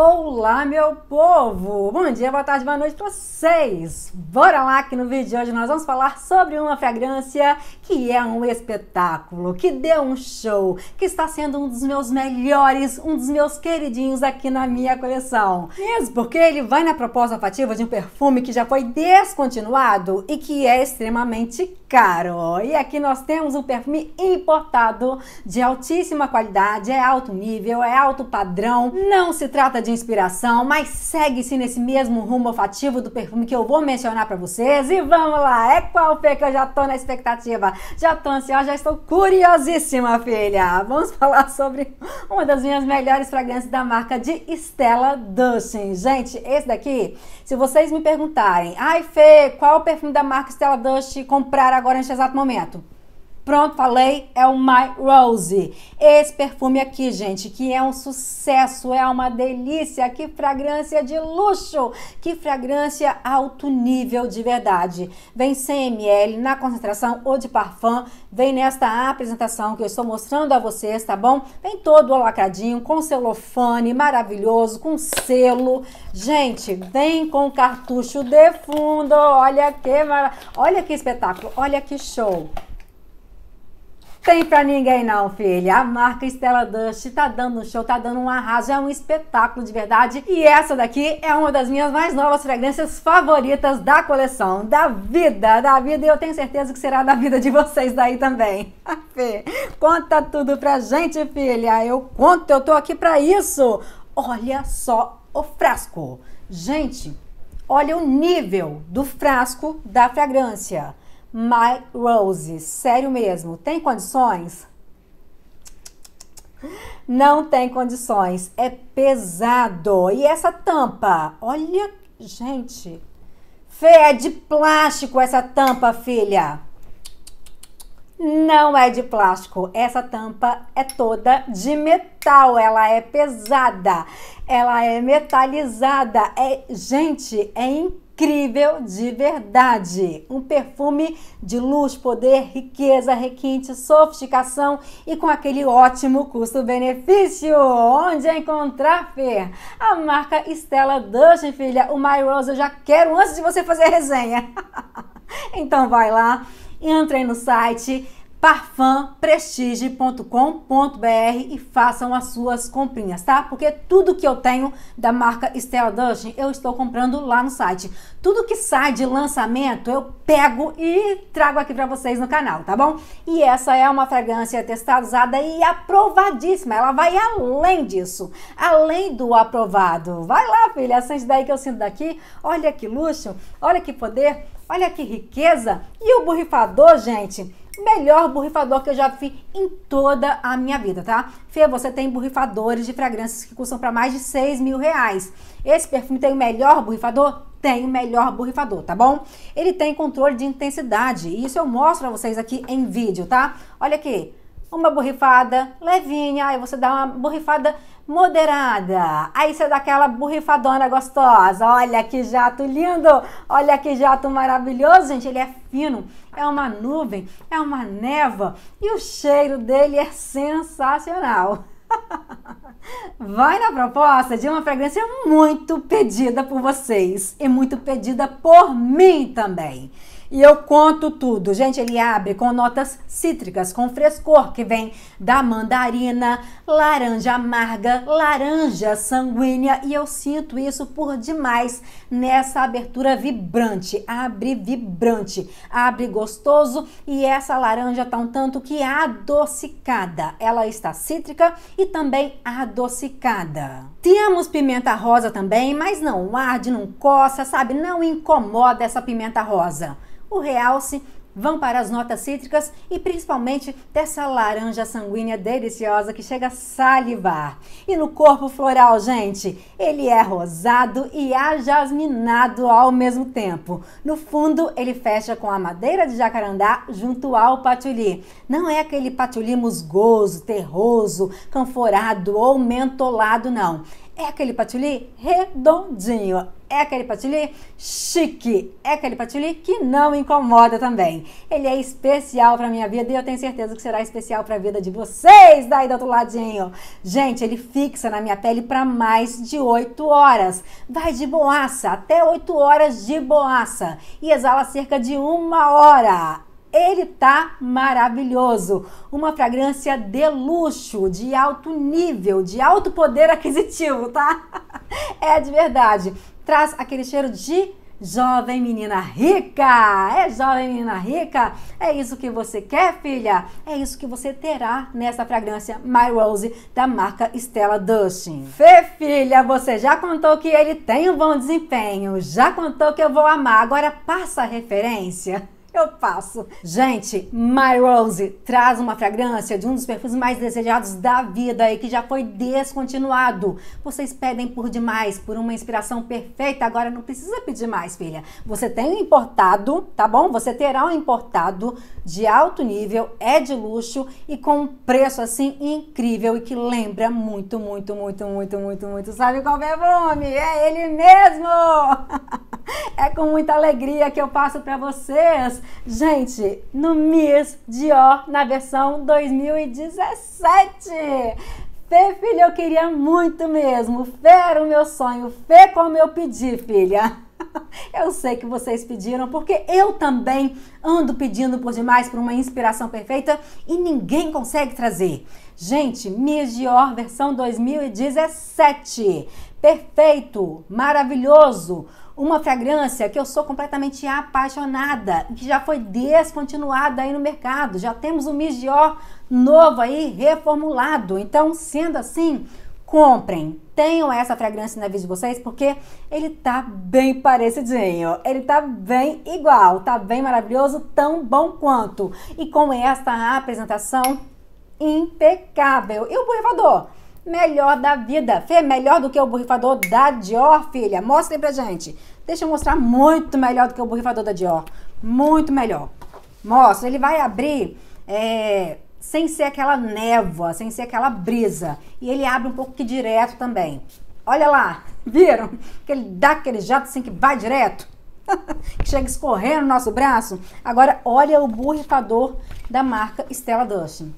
Olá, meu povo! Bom dia, boa tarde, boa noite para vocês! Bora lá que no vídeo de hoje nós vamos falar sobre uma fragrância que é um espetáculo, que deu um show, que está sendo um dos meus melhores, um dos meus queridinhos aqui na minha coleção. Mesmo porque ele vai na proposta olfativa de um perfume que já foi descontinuado e que é extremamente caro. E aqui nós temos um perfume importado de altíssima qualidade, é alto nível, é alto padrão, não se trata de de inspiração, mas segue-se nesse mesmo rumo olfativo do perfume que eu vou mencionar para vocês. E vamos lá, é qual Fê que eu já tô na expectativa? Já tô ansiosa, já estou curiosíssima, filha. Vamos falar sobre uma das minhas melhores fragrâncias da marca de Stella Dustin. Gente, esse daqui, se vocês me perguntarem, ai Fê, qual o perfume da marca Stella Dustin comprar agora neste exato momento? Pronto, falei, é o My Rose. Esse perfume aqui, gente, que é um sucesso, é uma delícia, que fragrância de luxo, que fragrância alto nível de verdade. Vem 100 ml na concentração ou de parfum, vem nesta apresentação que eu estou mostrando a vocês, tá bom? Vem todo alacradinho, com celofane maravilhoso, com selo. Gente, vem com cartucho de fundo, olha que mara... olha que espetáculo, olha que show. Tem pra ninguém não, filha. A marca Stella Dust tá dando um show, tá dando um arraso, é um espetáculo de verdade. E essa daqui é uma das minhas mais novas fragrâncias favoritas da coleção, da vida, da vida. E eu tenho certeza que será da vida de vocês daí também. Fê, conta tudo pra gente, filha. Eu conto, eu tô aqui pra isso. Olha só o frasco. Gente, olha o nível do frasco da fragrância. My Rose. Sério mesmo, tem condições? Não tem condições, é pesado. E essa tampa? Olha, gente. Fê, é de plástico essa tampa, filha. Não é de plástico. Essa tampa é toda de metal. Ela é pesada. Ela é metalizada. É, gente, é incrível incrível de verdade. Um perfume de luz, poder, riqueza, requinte, sofisticação e com aquele ótimo custo-benefício. Onde encontrar, Fer? A marca Estela Dustin, filha. O My Rose eu já quero antes de você fazer a resenha. então vai lá, entra aí no site parfumprestige.com.br e façam as suas comprinhas, tá? Porque tudo que eu tenho da marca Stella Dustin eu estou comprando lá no site. Tudo que sai de lançamento eu pego e trago aqui para vocês no canal, tá bom? E essa é uma fragrância testada, usada e aprovadíssima. Ela vai além disso, além do aprovado. Vai lá, filha, sente daí que eu sinto daqui. Olha que luxo, olha que poder, olha que riqueza. E o borrifador, gente? melhor borrifador que eu já vi em toda a minha vida, tá? Fê, você tem borrifadores de fragrâncias que custam para mais de 6 mil reais. Esse perfume tem o melhor borrifador? Tem o melhor borrifador, tá bom? Ele tem controle de intensidade, e isso eu mostro pra vocês aqui em vídeo, tá? Olha aqui, uma borrifada levinha, aí você dá uma borrifada moderada. Aí você dá aquela borrifadona gostosa. Olha que jato lindo! Olha que jato maravilhoso, gente. Ele é fino, é uma nuvem, é uma neva e o cheiro dele é sensacional. Vai na proposta de uma fragrância muito pedida por vocês e muito pedida por mim também. E eu conto tudo. Gente, ele abre com notas cítricas, com frescor que vem da mandarina, laranja amarga, laranja sanguínea. E eu sinto isso por demais nessa abertura vibrante. Abre vibrante, abre gostoso. E essa laranja tá um tanto que adocicada. Ela está cítrica e também adocicada. Temos pimenta rosa também, mas não arde, não coça, sabe? Não incomoda essa pimenta rosa o realce vão para as notas cítricas e principalmente dessa laranja sanguínea deliciosa que chega a salivar. E no corpo floral, gente, ele é rosado e ajasminado ao mesmo tempo. No fundo, ele fecha com a madeira de jacarandá junto ao patchouli. Não é aquele patchouli musgoso, terroso, canforado ou mentolado, não. É aquele patchouli redondinho, é aquele patchouli chique, é aquele patchouli que não incomoda também. Ele é especial para minha vida e eu tenho certeza que será especial para a vida de vocês daí do outro ladinho. Gente, ele fixa na minha pele para mais de 8 horas. Vai de boaça, até 8 horas de boaça e exala cerca de uma hora ele tá maravilhoso. Uma fragrância de luxo, de alto nível, de alto poder aquisitivo, tá? É de verdade. Traz aquele cheiro de jovem menina rica. É jovem menina rica? É isso que você quer, filha? É isso que você terá nessa fragrância My Rose da marca Stella Dustin. Fê, filha, você já contou que ele tem um bom desempenho, já contou que eu vou amar. Agora passa a referência. Eu passo. Gente, My Rose traz uma fragrância de um dos perfumes mais desejados da vida e que já foi descontinuado. Vocês pedem por demais, por uma inspiração perfeita. Agora não precisa pedir mais, filha. Você tem um importado, tá bom? Você terá um importado de alto nível, é de luxo e com um preço assim incrível e que lembra muito, muito, muito, muito, muito, muito. Sabe qual perfume? É, é ele mesmo! É com muita alegria que eu passo para vocês, gente, no Miss Dior na versão 2017. Fê, filha, eu queria muito mesmo. Fê era o meu sonho. Fê, como eu pedi, filha. Eu sei que vocês pediram, porque eu também ando pedindo por demais por uma inspiração perfeita e ninguém consegue trazer. Gente, Miss Dior versão 2017. Perfeito, maravilhoso uma fragrância que eu sou completamente apaixonada, que já foi descontinuada aí no mercado. Já temos o Miss Dior novo aí, reformulado. Então, sendo assim, comprem, tenham essa fragrância na vida de vocês, porque ele tá bem parecidinho, ele tá bem igual, tá bem maravilhoso, tão bom quanto. E com esta apresentação impecável. E o borrifador? melhor da vida. Fê, melhor do que o borrifador da Dior, filha? Mostra aí pra gente. Deixa eu mostrar muito melhor do que o borrifador da Dior. Muito melhor. Mostra, ele vai abrir é, sem ser aquela névoa, sem ser aquela brisa. E ele abre um pouco que direto também. Olha lá, viram? Que ele dá aquele jato assim que vai direto. que chega escorrendo no nosso braço. Agora, olha o borrifador da marca Stella Dustin.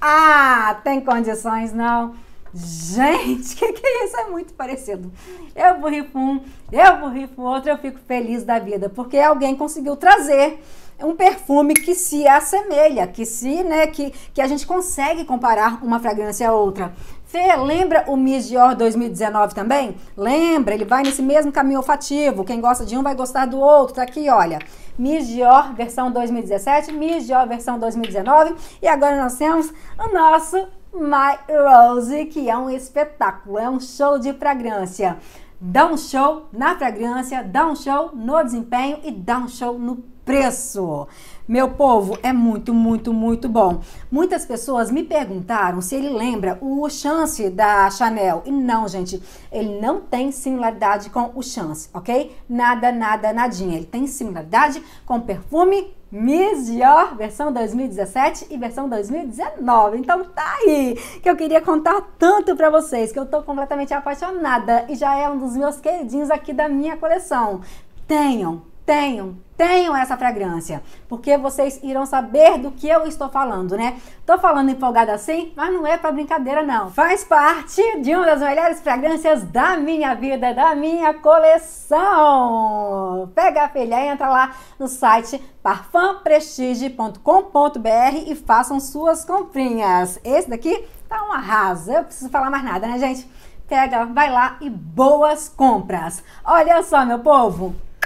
Ah, tem condições não? Gente, que que é isso? É muito parecido. Eu borrifo um, eu borrifo outro, eu fico feliz da vida, porque alguém conseguiu trazer um perfume que se assemelha, que se, né, que, que a gente consegue comparar uma fragrância a outra. Você lembra o Miss Dior 2019 também? Lembra? Ele vai nesse mesmo caminho olfativo. Quem gosta de um vai gostar do outro. Tá aqui, olha. Miss Dior versão 2017, Miss Dior versão 2019. E agora nós temos o nosso My Rose, que é um espetáculo, é um show de fragrância. Dá um show na fragrância, dá um show no desempenho e dá um show no preço. Meu povo, é muito, muito, muito bom. Muitas pessoas me perguntaram se ele lembra o Chance da Chanel. E não, gente, ele não tem similaridade com o Chance, ok? Nada, nada, nadinha. Ele tem similaridade com perfume Miss Dior, versão 2017 e versão 2019. Então tá aí que eu queria contar tanto para vocês, que eu tô completamente apaixonada e já é um dos meus queridinhos aqui da minha coleção. Tenham tenham, tenham essa fragrância, porque vocês irão saber do que eu estou falando, né? Tô falando empolgada assim, mas não é para brincadeira não. Faz parte de uma das melhores fragrâncias da minha vida, da minha coleção. Pega a filha, entra lá no site parfumprestige.com.br e façam suas comprinhas. Esse daqui tá um arraso. Eu preciso falar mais nada, né, gente? Pega, vai lá e boas compras. Olha só, meu povo,